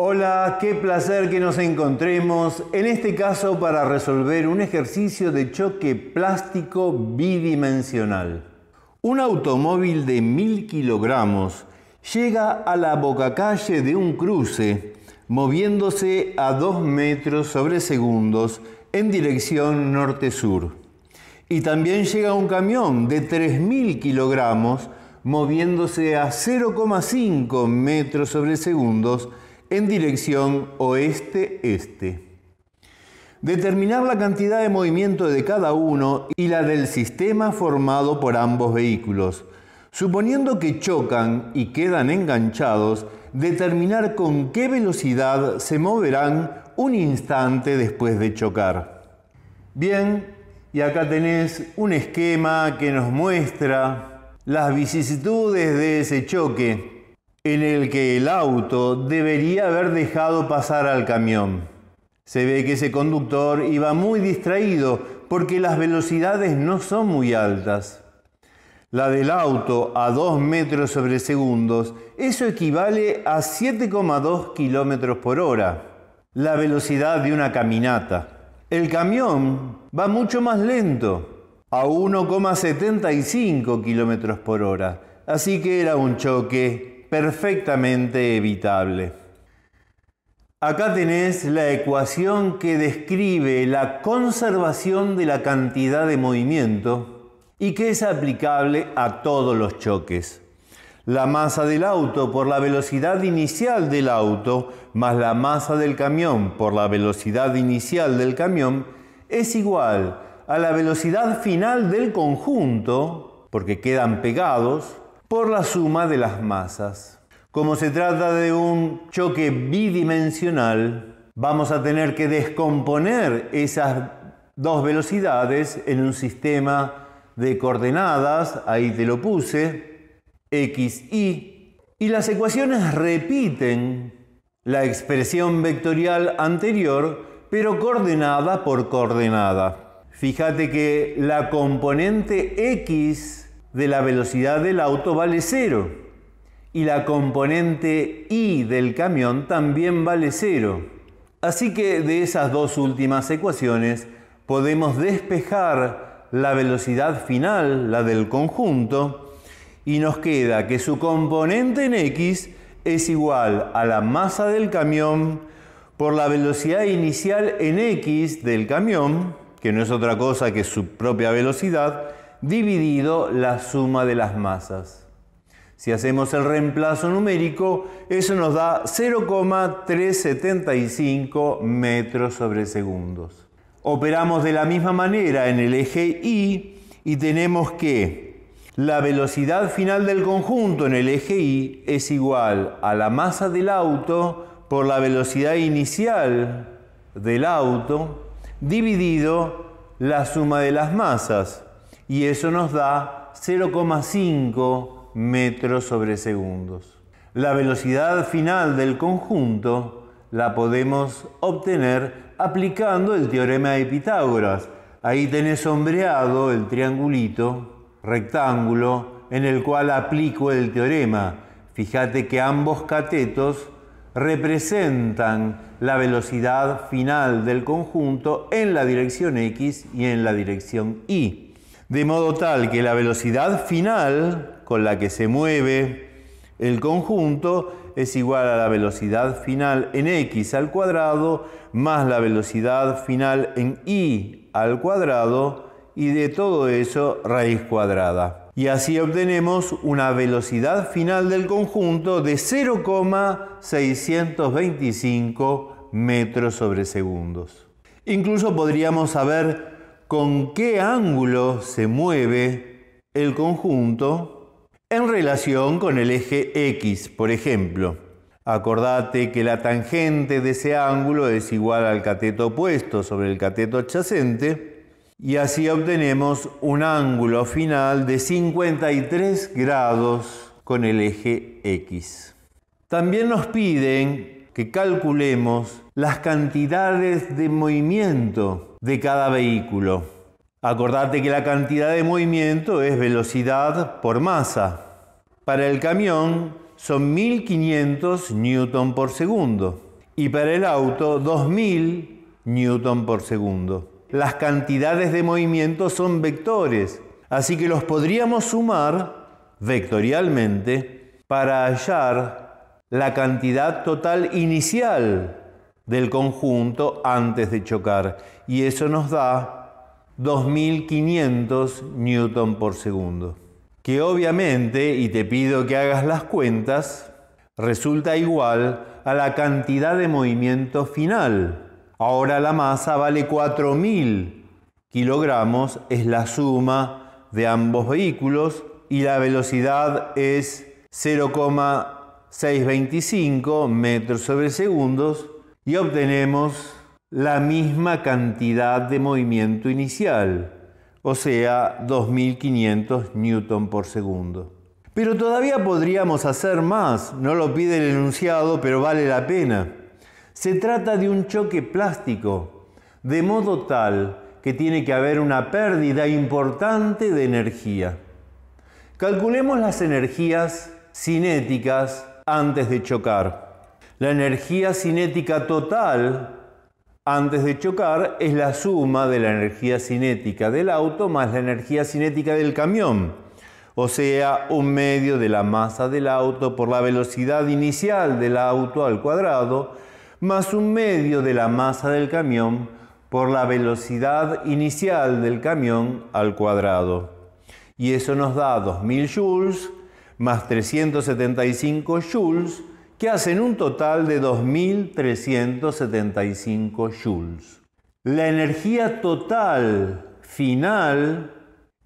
Hola, qué placer que nos encontremos, en este caso para resolver un ejercicio de choque plástico bidimensional. Un automóvil de 1000 kilogramos llega a la bocacalle de un cruce, moviéndose a 2 metros sobre segundos en dirección norte-sur. Y también llega un camión de 3000 kilogramos, moviéndose a 0,5 metros sobre segundos en dirección oeste-este. Determinar la cantidad de movimiento de cada uno y la del sistema formado por ambos vehículos. Suponiendo que chocan y quedan enganchados, determinar con qué velocidad se moverán un instante después de chocar. Bien, y acá tenés un esquema que nos muestra las vicisitudes de ese choque en el que el auto debería haber dejado pasar al camión. Se ve que ese conductor iba muy distraído porque las velocidades no son muy altas. La del auto a 2 metros sobre segundos, eso equivale a 7,2 kilómetros por hora, la velocidad de una caminata. El camión va mucho más lento, a 1,75 kilómetros por hora, así que era un choque perfectamente evitable. Acá tenés la ecuación que describe la conservación de la cantidad de movimiento y que es aplicable a todos los choques. La masa del auto por la velocidad inicial del auto más la masa del camión por la velocidad inicial del camión es igual a la velocidad final del conjunto, porque quedan pegados, por la suma de las masas. Como se trata de un choque bidimensional, vamos a tener que descomponer esas dos velocidades en un sistema de coordenadas, ahí te lo puse, x, y, y las ecuaciones repiten la expresión vectorial anterior, pero coordenada por coordenada. Fíjate que la componente x de la velocidad del auto vale cero y la componente I del camión también vale cero. Así que de esas dos últimas ecuaciones podemos despejar la velocidad final, la del conjunto, y nos queda que su componente en X es igual a la masa del camión por la velocidad inicial en X del camión, que no es otra cosa que su propia velocidad, dividido la suma de las masas. Si hacemos el reemplazo numérico, eso nos da 0,375 metros sobre segundos. Operamos de la misma manera en el eje Y y tenemos que la velocidad final del conjunto en el eje Y es igual a la masa del auto por la velocidad inicial del auto dividido la suma de las masas, y eso nos da 0,5 metros sobre segundos. La velocidad final del conjunto la podemos obtener aplicando el teorema de Pitágoras. Ahí tenés sombreado el triangulito, rectángulo, en el cual aplico el teorema. Fíjate que ambos catetos representan la velocidad final del conjunto en la dirección X y en la dirección Y de modo tal que la velocidad final con la que se mueve el conjunto es igual a la velocidad final en x al cuadrado más la velocidad final en y al cuadrado y de todo eso raíz cuadrada. Y así obtenemos una velocidad final del conjunto de 0,625 metros sobre segundos. Incluso podríamos saber con qué ángulo se mueve el conjunto en relación con el eje X, por ejemplo. Acordate que la tangente de ese ángulo es igual al cateto opuesto sobre el cateto adyacente y así obtenemos un ángulo final de 53 grados con el eje X. También nos piden que calculemos las cantidades de movimiento de cada vehículo. Acordate que la cantidad de movimiento es velocidad por masa. Para el camión son 1500 newton por segundo y para el auto 2000 newton por segundo. Las cantidades de movimiento son vectores, así que los podríamos sumar vectorialmente para hallar la cantidad total inicial del conjunto antes de chocar. Y eso nos da 2500 newton por segundo. Que obviamente, y te pido que hagas las cuentas, resulta igual a la cantidad de movimiento final. Ahora la masa vale 4000 kilogramos, es la suma de ambos vehículos y la velocidad es 0,625 metros sobre segundos y obtenemos la misma cantidad de movimiento inicial, o sea, 2500 newton por segundo. Pero todavía podríamos hacer más, no lo pide el enunciado, pero vale la pena. Se trata de un choque plástico, de modo tal que tiene que haber una pérdida importante de energía. Calculemos las energías cinéticas antes de chocar. La energía cinética total antes de chocar es la suma de la energía cinética del auto más la energía cinética del camión, o sea, un medio de la masa del auto por la velocidad inicial del auto al cuadrado, más un medio de la masa del camión por la velocidad inicial del camión al cuadrado. Y eso nos da 2000 joules más 375 joules que hacen un total de 2.375 joules. La energía total final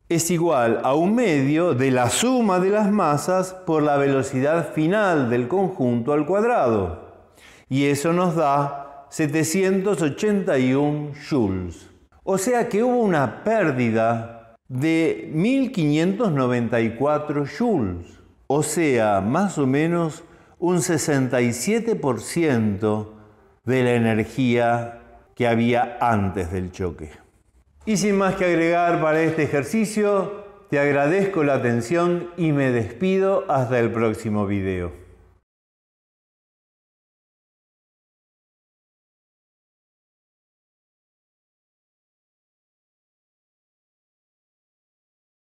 es igual a un medio de la suma de las masas por la velocidad final del conjunto al cuadrado. Y eso nos da 781 joules. O sea que hubo una pérdida de 1594 joules. O sea, más o menos un 67% de la energía que había antes del choque. Y sin más que agregar para este ejercicio, te agradezco la atención y me despido hasta el próximo video.